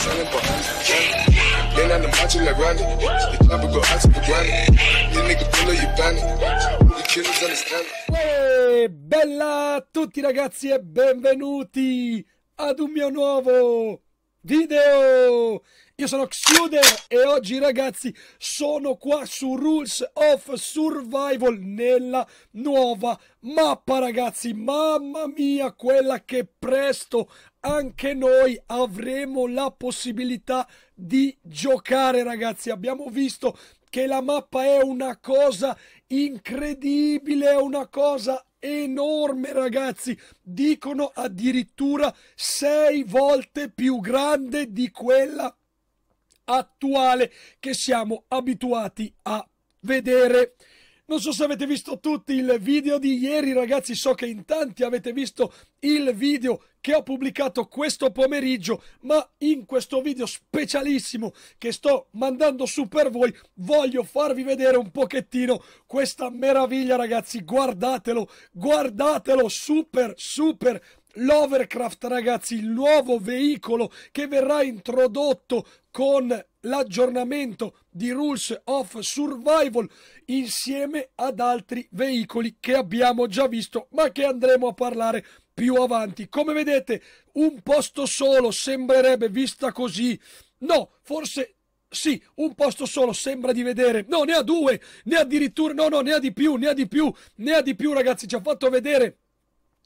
shining behind Then I'm watching like Ronnie. The club go out to the granny. Then nigga pull up your banner. Eh, bella a tutti ragazzi e benvenuti ad un mio nuovo video! Io sono Xuder e oggi ragazzi sono qua su Rules of Survival nella nuova mappa ragazzi. Mamma mia quella che presto anche noi avremo la possibilità di giocare ragazzi abbiamo visto che la mappa è una cosa incredibile è una cosa enorme ragazzi dicono addirittura sei volte più grande di quella attuale che siamo abituati a vedere non so se avete visto tutti il video di ieri, ragazzi, so che in tanti avete visto il video che ho pubblicato questo pomeriggio, ma in questo video specialissimo che sto mandando su per voi voglio farvi vedere un pochettino questa meraviglia, ragazzi. Guardatelo, guardatelo, super, super L'Overcraft, ragazzi, il nuovo veicolo che verrà introdotto con l'aggiornamento di Rules of Survival insieme ad altri veicoli che abbiamo già visto ma che andremo a parlare più avanti. Come vedete un posto solo sembrerebbe vista così. No, forse sì, un posto solo sembra di vedere. No, ne ha due, ne ha addirittura, no, no, ne ha di più, ne ha di più, ne ha di più ragazzi. Ci ha fatto vedere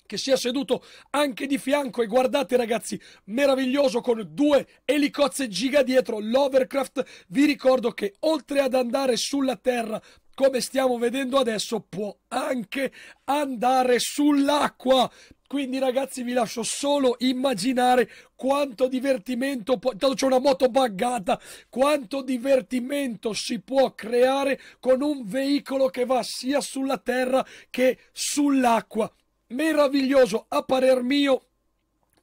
che sia seduto anche di fianco e guardate ragazzi, meraviglioso con due elicozze giga dietro l'Overcraft. Vi ricordo che oltre ad andare sulla Terra come stiamo vedendo adesso può anche andare sull'acqua quindi ragazzi vi lascio solo immaginare quanto divertimento può... c'è una moto buggata quanto divertimento si può creare con un veicolo che va sia sulla terra che sull'acqua meraviglioso a parer mio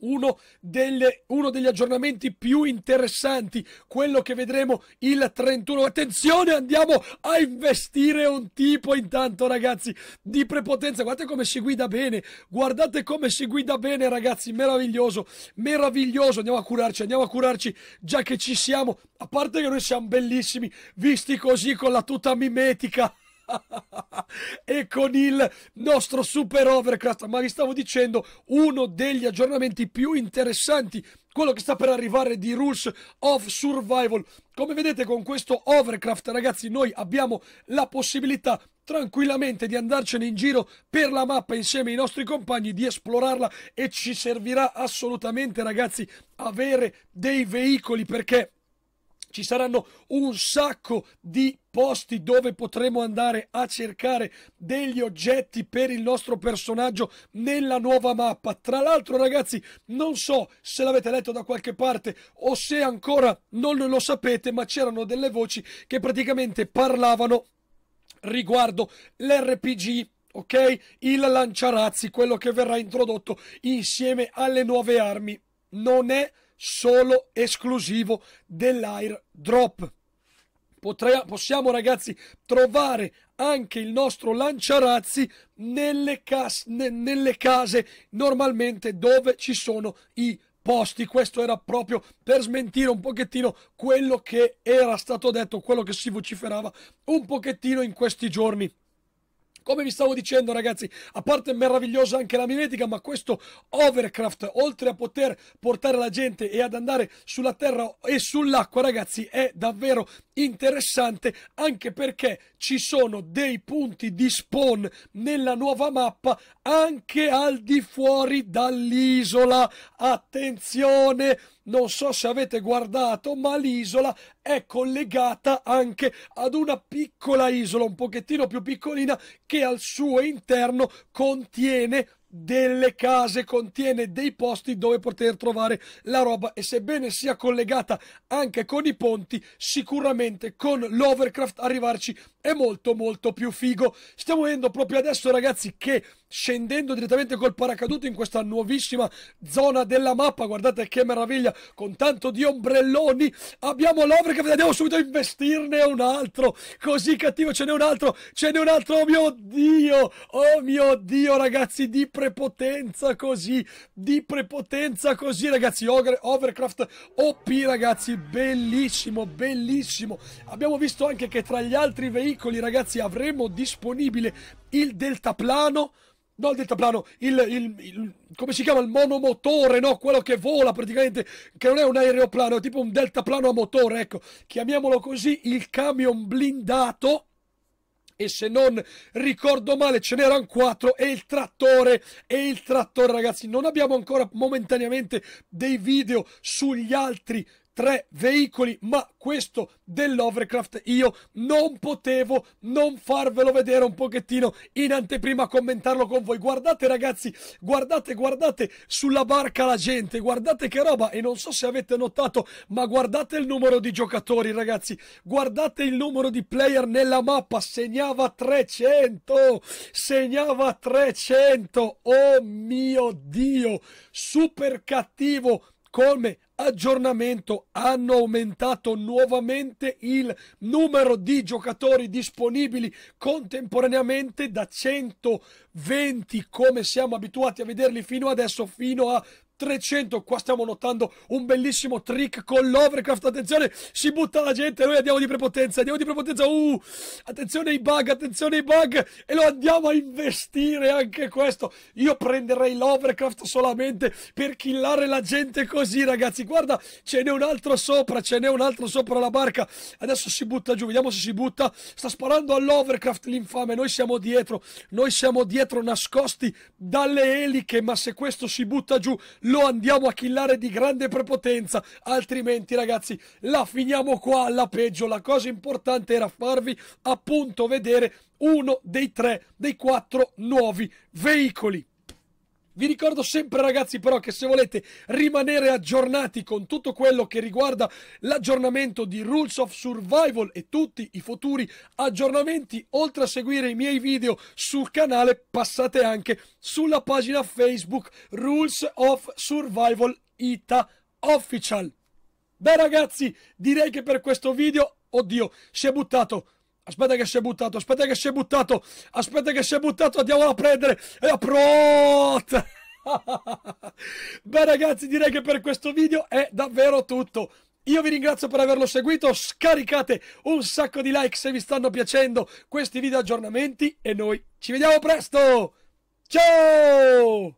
uno, delle, uno, degli aggiornamenti più interessanti, quello che vedremo il 31. Attenzione, andiamo a investire un tipo intanto, ragazzi, di prepotenza. Guardate come si guida bene, guardate come si guida bene, ragazzi, meraviglioso, meraviglioso. Andiamo a curarci, andiamo a curarci, già che ci siamo. A parte che noi siamo bellissimi, visti così con la tuta mimetica. e con il nostro super overcraft ma vi stavo dicendo uno degli aggiornamenti più interessanti quello che sta per arrivare di Rules of Survival. Come vedete con questo Overcraft, ragazzi, noi abbiamo la possibilità tranquillamente di andarcene in giro per la mappa insieme ai nostri compagni, di esplorarla e ci servirà assolutamente, ragazzi, avere dei veicoli perché ci saranno un sacco di posti dove potremo andare a cercare degli oggetti per il nostro personaggio nella nuova mappa. Tra l'altro, ragazzi, non so se l'avete letto da qualche parte o se ancora non lo sapete, ma c'erano delle voci che praticamente parlavano riguardo l'RPG ok? Il lanciarazzi, quello che verrà introdotto insieme alle nuove armi. Non è solo esclusivo dell'airdrop. Potrei, possiamo ragazzi trovare anche il nostro lanciarazzi nelle, cas nelle case normalmente dove ci sono i posti. Questo era proprio per smentire un pochettino quello che era stato detto, quello che si vociferava un pochettino in questi giorni. Come vi stavo dicendo ragazzi, a parte meravigliosa anche la mimetica, ma questo Overcraft, oltre a poter portare la gente e ad andare sulla terra e sull'acqua ragazzi, è davvero interessante anche perché ci sono dei punti di spawn nella nuova mappa anche al di fuori dall'isola. Attenzione! Non so se avete guardato, ma l'isola è collegata anche ad una piccola isola, un pochettino più piccolina, che al suo interno contiene delle case, contiene dei posti dove poter trovare la roba e sebbene sia collegata anche con i ponti, sicuramente con l'Overcraft arrivarci è molto molto più figo. Stiamo vedendo proprio adesso ragazzi che scendendo direttamente col paracadute in questa nuovissima zona della mappa. Guardate che meraviglia, con tanto di ombrelloni. Abbiamo Lovre che andiamo subito a investirne un altro. Così cattivo, ce n'è un altro, ce n'è un altro. Oh mio Dio, oh mio Dio, ragazzi, di prepotenza così, di prepotenza così, ragazzi. Overcraft OP, ragazzi, bellissimo, bellissimo. Abbiamo visto anche che tra gli altri veicoli, ragazzi, avremo disponibile il deltaplano no, il deltaplano, il, il, il, come si chiama, il monomotore, no? Quello che vola praticamente, che non è un aeroplano, è tipo un deltaplano a motore, ecco, chiamiamolo così, il camion blindato e se non ricordo male ce n'erano quattro e il trattore e il trattore ragazzi non abbiamo ancora momentaneamente dei video sugli altri tre veicoli, ma questo dell'Overcraft io non potevo non farvelo vedere un pochettino in anteprima, commentarlo con voi. Guardate ragazzi, guardate, guardate sulla barca la gente, guardate che roba e non so se avete notato, ma guardate il numero di giocatori ragazzi, guardate il numero di player nella mappa, segnava 300, segnava 300, oh mio Dio, super cattivo come aggiornamento hanno aumentato nuovamente il numero di giocatori disponibili contemporaneamente da 120 come siamo abituati a vederli fino adesso fino a 300. Qua stiamo notando un bellissimo trick con l'overcraft. Attenzione, si butta la gente. Noi andiamo di prepotenza. Andiamo di prepotenza. Uh, attenzione ai bug, attenzione ai bug. E lo andiamo a investire anche questo. Io prenderei l'overcraft solamente per killare la gente così, ragazzi. Guarda, ce n'è un altro sopra. Ce n'è un altro sopra la barca. Adesso si butta giù. Vediamo se si butta. Sta sparando all'overcraft l'infame. Noi siamo dietro. Noi siamo dietro nascosti dalle eliche. Ma se questo si butta giù, lo lo andiamo a killare di grande prepotenza, altrimenti ragazzi la finiamo qua alla peggio. La cosa importante era farvi appunto vedere uno dei tre, dei quattro nuovi veicoli. Vi ricordo sempre ragazzi però che se volete rimanere aggiornati con tutto quello che riguarda l'aggiornamento di Rules of Survival e tutti i futuri aggiornamenti, oltre a seguire i miei video sul canale, passate anche sulla pagina Facebook Rules of Survival Ita Official. Beh ragazzi, direi che per questo video, oddio, si è buttato Aspetta che si è buttato, aspetta che si è buttato, aspetta che si è buttato, andiamo a prendere. E a prot! Beh ragazzi, direi che per questo video è davvero tutto. Io vi ringrazio per averlo seguito, scaricate un sacco di like se vi stanno piacendo questi video aggiornamenti e noi ci vediamo presto! Ciao!